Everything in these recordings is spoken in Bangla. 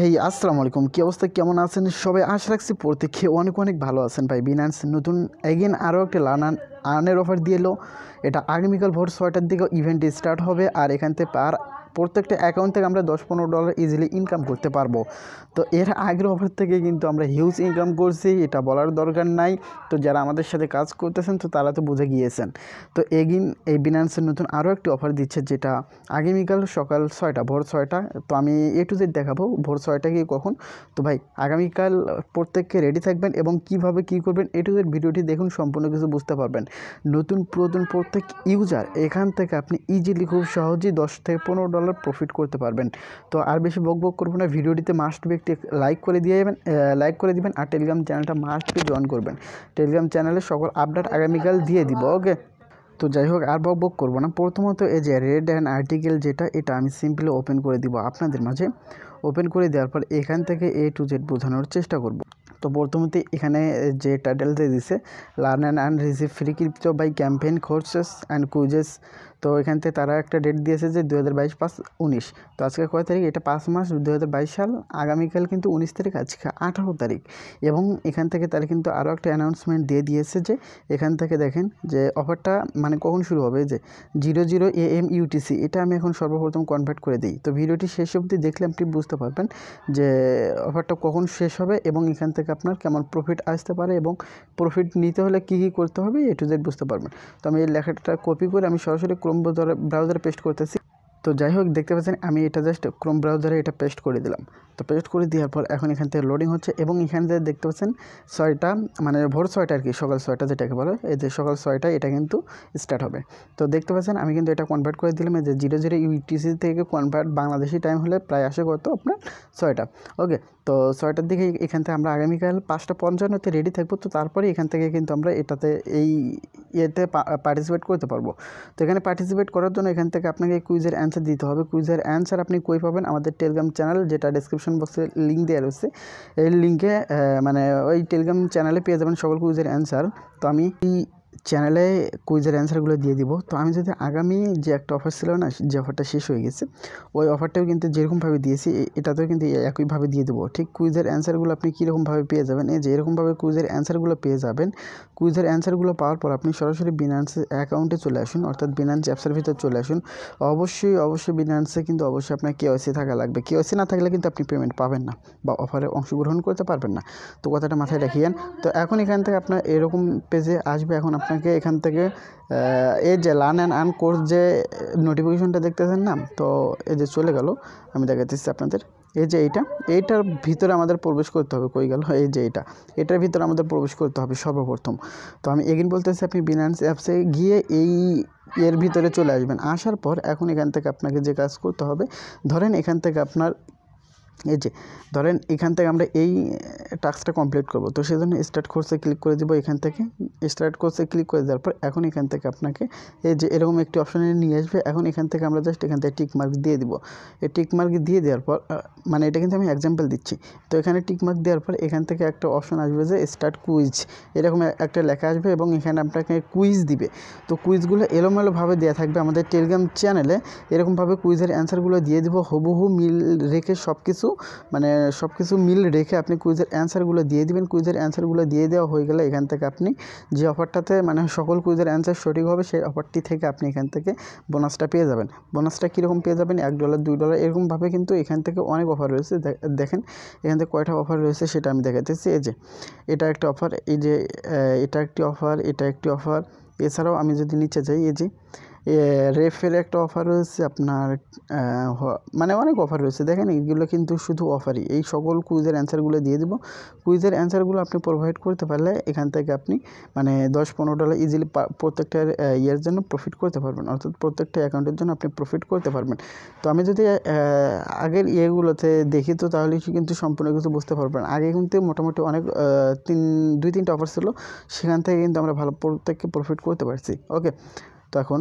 হেই আসসালামু আলাইকুম কী অবস্থা কেমন আছেন সবাই আশা রাখছি প্রত্যেকে অনেক অনেক ভালো আছেন ভাই বিনান্স নতুন এগেন আরও একটা লার্নার আর্নের অফার দিয়ে এলো এটা আগামীকাল ভোর ছয়টার দিকে ইভেন্ট স্টার্ট হবে আর এখান থেকে পার প্রত্যেকটা অ্যাকাউন্ট থেকে আমরা দশ পনেরো ডলার ইজিলি ইনকাম করতে পারবো তো এর আগের অফার থেকে কিন্তু আমরা হিউজ ইনকাম করছি এটা বলার দরকার নাই তো যারা আমাদের সাথে কাজ করতেছেন তো তারা তো বুঝে গিয়েছেন তো এগিন এই বিনান্সের নতুন আরও একটি অফার দিচ্ছে যেটা আগামীকাল সকাল ছয়টা ভোর ছয়টা তো আমি এ টু জেড দেখাবো ভোর ছয়টা কি কখন তো ভাই আগামীকাল প্রত্যেককে রেডি থাকবেন এবং কিভাবে কি করবেন এ টু জেড ভিডিওটি দেখুন সম্পূর্ণ কিছু বুঝতে পারবেন নতুন পুরাতন প্রত্যেক ইউজার এখান থেকে আপনি ইজিলি খুব সহজেই দশ থেকে পনেরো ডলার প্রফিট করতে পারবেন তো আর বেশি বক বক করবো না ভিডিওটিতে মাস্ট বি একটি লাইক করে দিয়ে যাবেন লাইক করে দিবেন আর টেলিগ্রাম চ্যানেলটা মাস্ট বি জয়েন করবেন টেলিগ্রাম চ্যানেলে সকল আপডেট আগামীকাল দিয়ে দিব ওকে তো যাই হোক আর বক বক করবো না প্রথমত এই যে রেড অ্যান্ড আর্টিকেল যেটা এটা আমি সিম্পলি ওপেন করে দিব আপনাদের মাঝে ওপেন করে দেওয়ার পর এখান থেকে এ টু জেড বোঝানোর চেষ্টা করব তো প্রথমতে এখানে যে টাইটেলটা দিছে learn and receive free crypto by campaign courses and quizzes তো এখান থেকে তারা একটা ডেট দিয়েছে যে দু হাজার বাইশ পাঁচ উনিশ তো আজকে কয় তারিখ এটা পাঁচ মাস দু হাজার বাইশ সাল আগামীকাল কিন্তু উনিশ তারিখ আজকে আঠারো তারিখ এবং এখান থেকে তারা কিন্তু আরও একটা অ্যানাউন্সমেন্ট দিয়ে দিয়েছে যে এখান থেকে দেখেন যে অফারটা মানে কখন শুরু হবে যে zero zero A M UTC এটা আমি এখন সর্বপ্রথম কনভার্ট করে দিই তো ভিডিওটি শেষ অবধি দেখলে আপনি বুঝতে পারবেন যে অফারটা কখন শেষ হবে এবং এখান থেকে আপনার কেমন প্রফিট আসতে পারে এবং প্রফিট নিতে হলে কী কী করতে হবে এ টু জেড বুঝতে পারবেন তো আমি এই লেখাটা কপি করে আমি সরাসরি ক্রোম ব্রাউজারে পেস্ট করতেছি তো যাই হোক দেখতে পাচ্ছেন আমি এটা জাস্ট ক্রোম ব্রাউজারে এটা পেস্ট করে দিলাম তো পেস্ট করে দেওয়ার পর এখন এখান থেকে লোডিং হচ্ছে এবং এখান থেকে দেখতে পাচ্ছেন ছয়টা মানে ভোর ছয়টা আর কি সকাল ছয়টা যেটাকে বলে এই যে সকাল ছয়টা এটা কিন্তু স্টার্ট হবে তো দেখতে পাচ্ছেন আমি কিন্তু এটা কনভার্ট করে দিলাম যে জিরো জিরো ইউটিসি থেকে কনভার্ট বাংলাদেশি টাইম হলে প্রায় আসে কত আপনার ছয়টা ওকে তো ছয়টার দিকে এখান থেকে আমরা আগামীকাল পাঁচটা পঞ্চান্নতে রেডি থাকবো তো তারপরে এখান থেকে কিন্তু আমরা এটাতে এই ইয়েতে পার্টিসিপেট করতে পারবো তো এখানে পার্টিসিপেট করার জন্য এখান থেকে আপনাকে কুইজের অ্যান্সার অ্যান্সার দিতে হবে কুইজের অ্যান্সার আপনি কই পাবেন আমাদের টেলিগ্রাম চ্যানেল যেটা ডিসক্রিপশন বক্সে লিঙ্ক দেওয়া রয়েছে এই লিঙ্কে মানে ওই টেলিগ্রাম চ্যানেলে পেয়ে যাবেন সকল কুইজের অ্যান্সার তো আমি চ্যানেলে কুইজের অ্যান্সারগুলো দিয়ে দিব তো আমি যদি আগামী যে একটা অফার ছিল না যে অফারটা শেষ হয়ে গেছে ওই অফারটাও কিন্তু যেরকমভাবে দিয়েছি এটাতেও কিন্তু একইভাবে দিয়ে দেবো ঠিক কুইজের অ্যান্সারগুলো আপনি কীরকমভাবে পেয়ে যাবেন এই যে এরকমভাবে কুইজের অ্যান্সারগুলো পেয়ে যাবেন কুইজের অ্যান্সারগুলো পাওয়ার পর আপনি সরাসরি বিনান্স অ্যাকাউন্টে চলে আসুন অর্থাৎ বিনান্স অ্যাপসের ভিতরে চলে আসুন অবশ্যই অবশ্যই বিনান্সে কিন্তু অবশ্যই আপনার কেওয়াইসি থাকা লাগবে কেওয়াইসি না থাকলে কিন্তু আপনি পেমেন্ট পাবেন না বা অফারে অংশগ্রহণ করতে পারবেন না তো কথাটা মাথায় রাখিয়েন তো এখন এখান থেকে আপনার এরকম পেজে আসবে এখন আপনার আপনাকে এখান থেকে এই যে লার্ন অ্যান্ড আর্ন কোর্স যে নোটিফিকেশনটা দেখতেছেন না তো এই যে চলে গেল আমি দেখাতেছি আপনাদের এই যে এইটা এইটার ভিতরে আমাদের প্রবেশ করতে হবে কই গেল এই যে এইটা এটার ভিতরে আমাদের প্রবেশ করতে হবে সর্বপ্রথম তো আমি এগিন বলতেছি আপনি বিনান্স অ্যাপসে গিয়ে এই এর ভিতরে চলে আসবেন আসার পর এখন এখান থেকে আপনাকে যে কাজ করতে হবে ধরেন এখান থেকে আপনার এই যে ধরেন এখান থেকে আমরা এই টাস্কটা কমপ্লিট করব তো সেজন্য স্টার্ট কোর্সে ক্লিক করে দিব এখান থেকে স্টার্ট কোর্সে ক্লিক করে দেওয়ার পর এখন এখান থেকে আপনাকে এই যে এরকম একটি অপশানে নিয়ে আসবে এখন এখান থেকে আমরা জাস্ট এখান থেকে টিক মার্ক দিয়ে দিব এই টিক মার্ক দিয়ে দেওয়ার পর মানে এটা কিন্তু আমি এক্সাম্পল দিচ্ছি তো এখানে টিক মার্ক দেওয়ার পর এখান থেকে একটা অপশান আসবে যে স্টার্ট কুইজ এরকম একটা লেখা আসবে এবং এখানে আপনাকে কুইজ দিবে তো কুইজগুলো এলোমেলোভাবে দেওয়া থাকবে আমাদের টেলিগ্রাম চ্যানেলে এরকমভাবে কুইজের অ্যান্সারগুলো দিয়ে দিব হুবহু মিল রেখে সব কিছু কিছু মানে সব কিছু মিল রেখে আপনি কুইজের অ্যান্সারগুলো দিয়ে দিবেন কুইজের অ্যান্সারগুলো দিয়ে দেওয়া হয়ে গেলে এখান থেকে আপনি যে অফারটাতে মানে সকল কুইজের অ্যান্সার সঠিক হবে সেই অফারটি থেকে আপনি এখান থেকে বোনাসটা পেয়ে যাবেন বোনাসটা কীরকম পেয়ে যাবেন এক ডলার দুই ডলার এরকমভাবে কিন্তু এখান থেকে অনেক অফার রয়েছে দেখেন এখান থেকে কয়টা অফার রয়েছে সেটা আমি দেখাতেছি এই যে এটা একটা অফার এই যে এটা একটি অফার এটা একটি অফার এছাড়াও আমি যদি নিচে যাই এই যে রেফের একটা অফার রয়েছে আপনার মানে অনেক অফার রয়েছে দেখেন এগুলো কিন্তু শুধু অফারই এই সকল কুইজের অ্যান্সারগুলো দিয়ে দেবো কুইজের অ্যান্সারগুলো আপনি প্রোভাইড করতে পারলে এখান থেকে আপনি মানে দশ পনেরো ডলার ইজিলি প্রত্যেকটা ইয়ের জন্য প্রফিট করতে পারবেন অর্থাৎ প্রত্যেকটা অ্যাকাউন্টের জন্য আপনি প্রফিট করতে পারবেন তো আমি যদি আগের ইয়েগুলোতে দেখি তো তাহলে কিন্তু সম্পূর্ণ কিছু বুঝতে পারবেন আগে কিন্তু মোটামুটি অনেক তিন দুই তিনটা অফার ছিল সেখান থেকে কিন্তু আমরা ভালো প্রত্যেককে প্রফিট করতে পারছি ওকে তো এখন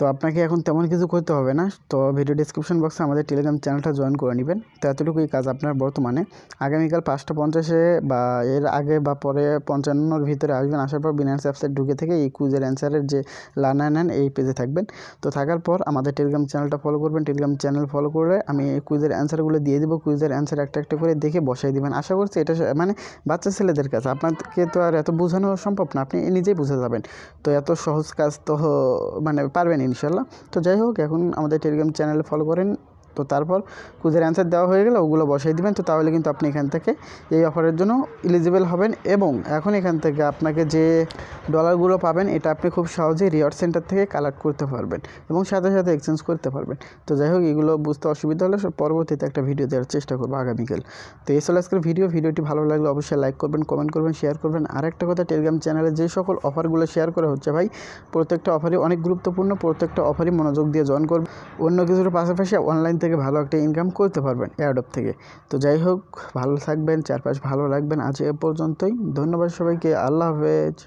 তো আপনাকে এখন তেমন কিছু করতে হবে না তো ভিডিও ডিসক্রিপশন বক্সে আমাদের টেলিগ্রাম চ্যানেলটা জয়েন করে নেবেন তো এতটুকুই কাজ আপনার বর্তমানে আগামীকাল পাঁচটা পঞ্চাশে বা এর আগে বা পরে পঞ্চান্নর ভিতরে আসবেন আসার পর বিনান্স অ্যাপসে ঢুকে থেকে এই কুইজের অ্যান্সারের যে নেন এই পেজে থাকবেন তো থাকার পর আমাদের টেলিগ্রাম চ্যানেলটা ফলো করবেন টেলিগ্রাম চ্যানেল ফলো করে আমি কুইজের অ্যান্সারগুলো দিয়ে দেবো কুইজের অ্যান্সার একটা একটা করে দেখে বসাই দেবেন আশা করছি এটা মানে বাচ্চা ছেলেদের কাছে আপনাকে তো আর এত বোঝানো সম্ভব না আপনি নিজেই বুঝে যাবেন তো এত সহজ কাজ তো মানে পারবেনই ইনশাল্লাহ তো যাই হোক এখন আমাদের টেলিগ্রাম চ্যানেল ফলো করেন তো তারপর কুইজের অ্যান্সার দেওয়া হয়ে গেলে ওগুলো বসিয়ে দিবেন তো তাহলে কিন্তু আপনি এখান থেকে এই অফারের জন্য এলিজিবল হবেন এবং এখন এখান থেকে আপনাকে যে ডলারগুলো পাবেন এটা আপনি খুব সহজেই রিওয়ার্ড সেন্টার থেকে কালেক্ট করতে পারবেন এবং সাথে সাথে এক্সচেঞ্জ করতে পারবেন তো যাই হোক এগুলো বুঝতে অসুবিধা হলে পরবর্তীতে একটা ভিডিও দেওয়ার চেষ্টা করবো আগামীকাল তো এই চলে আজকের ভিডিও ভিডিওটি ভালো লাগলে অবশ্যই লাইক করবেন কমেন্ট করবেন শেয়ার করবেন আর একটা কথা টেলিগ্রাম চ্যানেলে যে সকল অফারগুলো শেয়ার করা হচ্ছে ভাই প্রত্যেকটা অফারই অনেক গুরুত্বপূর্ণ প্রত্যেকটা অফারই মনোযোগ দিয়ে জয়েন করবেন অন্য কিছুর পাশাপাশি অনলাইন থেকে থেকে ভালো একটা ইনকাম করতে পারবেন অ্যাডপ থেকে তো যাই হোক ভালো থাকবেন চারপাশ ভালো রাখবেন আজ এ পর্যন্তই ধন্যবাদ সবাইকে আল্লাহ হাফেজ